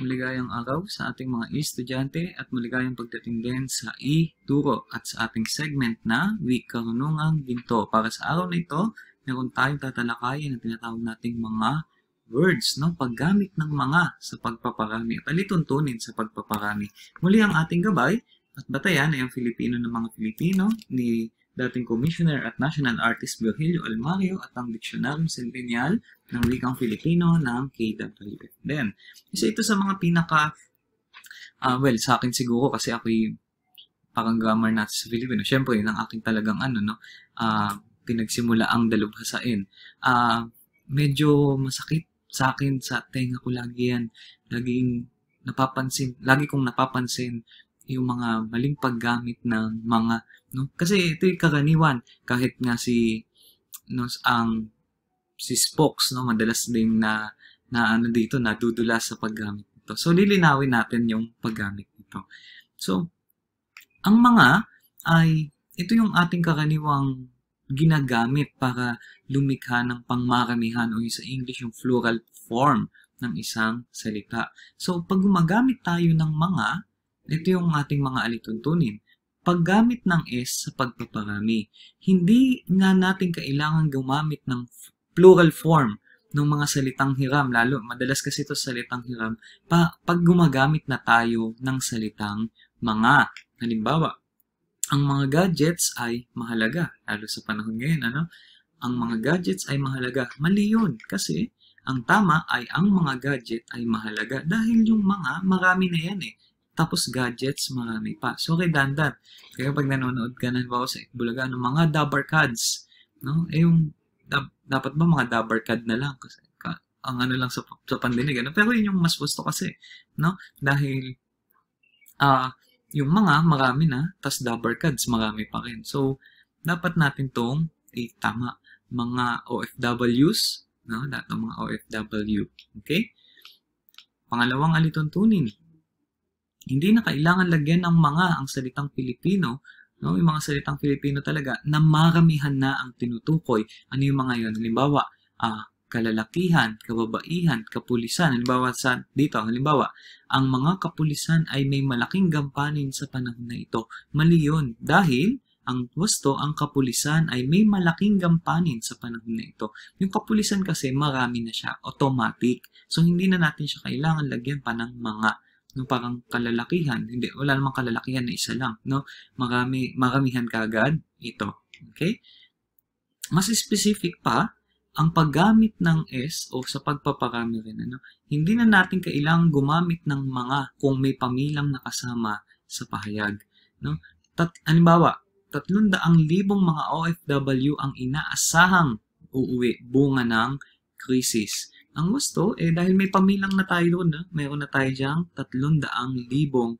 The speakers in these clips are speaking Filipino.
Maligayang araw sa ating mga estudyante at maligayang pagdating din sa e-turo at sa ating segment na Week Karunungang Ginto. Para sa araw na ito, meron tayong tatalakayan na tinatawag nating mga words, no? paggamit ng mga sa pagpaparami at alituntunin sa pagpaparami. Muli ang ating gabay at batayan ay ang Filipino ng mga Pilipino ni dating commissioner at national artist Virgilio Almario at ang diksyonaryo Centennial ng Wikang Filipino ng KWF Then, Isa ito sa mga pinaka, uh, well, sa akin siguro kasi ako ako'y parang grammar natin sa Filipino. Siyempre, yun ang aking talagang ano, no, uh, pinagsimula ang dalubhasain. Uh, medyo masakit sa akin, sa tenga ko lagi yan. Laging napapansin, lagi kong napapansin yung mga maling paggamit ng mga no kasi ito yung karaniwan kahit nga si no ang si Spox no madalas din na na ano dito nadudula sa paggamit nito. So lilinawin natin yung paggamit nito. So ang mga ay ito yung ating karaniwang ginagamit para lumikha ng pangmaramihan o sa English yung plural form ng isang salita. So pag gumagamit tayo ng mga ito yung ating mga alituntunin. Paggamit ng S sa pagpaparami. Hindi nga natin kailangan gumamit ng plural form ng mga salitang hiram, lalo madalas kasi ito salitang hiram, pa, pag gumagamit na tayo ng salitang mga. Halimbawa, ang mga gadgets ay mahalaga, lalo sa panahon ngayon, ano? Ang mga gadgets ay mahalaga. Mali yun, kasi ang tama ay ang mga gadget ay mahalaga dahil yung mga, marami na yan eh. Tapos gadgets, mga may pa. So, redundant. Kaya pag nanonood ka ng bawa sa bulaga, ng ano, mga cards, no? Eh, yung, da, dapat ba mga card na lang? Kasi, ka, ang ano lang sa, sa pandinig, ano? Pero yun yung mas gusto kasi, no? Dahil, ah, uh, yung mga, marami na, tas cards, marami pa rin. So, dapat natin tong itama. Eh, mga OFWs, no? Lahat mga OFW. Okay? Pangalawang alituntunin, hindi na kailangan lagyan ng mga ang salitang Pilipino, no? yung mga salitang Pilipino talaga, na maramihan na ang tinutukoy. Ano yung mga yon Halimbawa, uh, kalalakihan, kababaihan, kapulisan. Halimbawa sa dito, halimbawa, ang mga kapulisan ay may malaking gampanin sa panahon na ito. Mali yun dahil ang gusto, ang kapulisan ay may malaking gampanin sa panahon na ito. Yung kapulisan kasi marami na siya, automatic. So hindi na natin siya kailangan lagyan pa ng mga no parang kalalakihan hindi wala namang kalalakihan na isa lang no marami maramihan kagad ito okay mas specific pa ang paggamit ng S o sa pagpaparami rin ano hindi na natin kailangang gumamit ng mga kung may pamilang nakasama sa pahayag no tat halimbawa tatlong daang libong mga OFW ang inaasahang uuwi bunga ng krisis ang gusto, eh dahil may pamilang na tayo doon, ah, mayroon na tayo diyang 300,000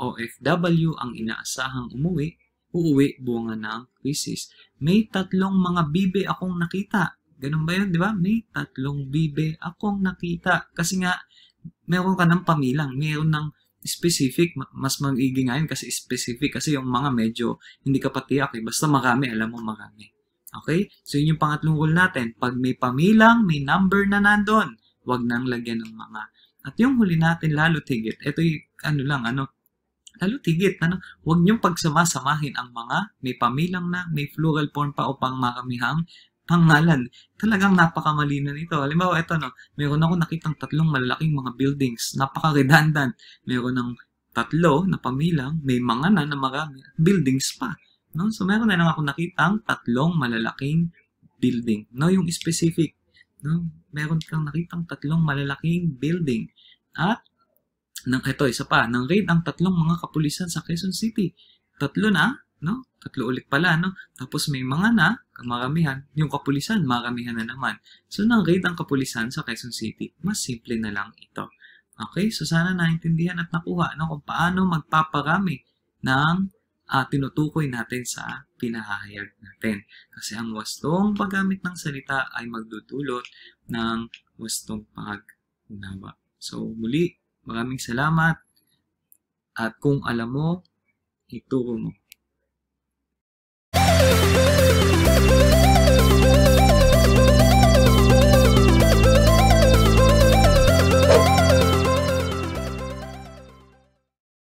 OFW ang inaasahang umuwi, uuwi bunga ng crisis. May tatlong mga bibe akong nakita. Ganun ba yun, di ba? May tatlong bibe akong nakita. Kasi nga, meron ka ng pamilang, meron ng specific, mas magiging nga kasi specific kasi yung mga medyo hindi ka patiyak eh. Basta marami, alam mo marami. Okay? So, yun yung pangatlong rule natin. Pag may pamilang, may number na nandun, wag nang lagyan ng mga. At yung huli natin, lalo tigit. Ito yung, ano lang, ano, lalo tigit, ano, huwag niyong pagsamasamahin ang mga may pamilang na, may plural form pa o pang makamihang pangalan. Talagang napakamali nito. Halimbawa, ito, no, meron ako nakitang tatlong malalaking mga buildings. Napaka-redundant. Meron ng tatlo na pamilang, may mga na na marami, buildings pa. No? So, meron na lang ako nakitang tatlong malalaking building. No? Yung specific. No? Meron kang nakitang tatlong malalaking building. At, ng, ito, isa pa, nang raid ang tatlong mga kapulisan sa Quezon City. Tatlo na, no? Tatlo ulit pala, no? Tapos may mga na, maramihan, yung kapulisan, maramihan na naman. So, nang raid ang kapulisan sa Quezon City, mas simple na lang ito. Okay? So, sana naintindihan at nakuha no, kung paano magpaparami ng uh, tinutukoy natin sa pinahahayag natin. Kasi ang wastong paggamit ng salita ay magdudulot ng wastong pag-unawa. So muli, maraming salamat at kung alam mo, ituro mo.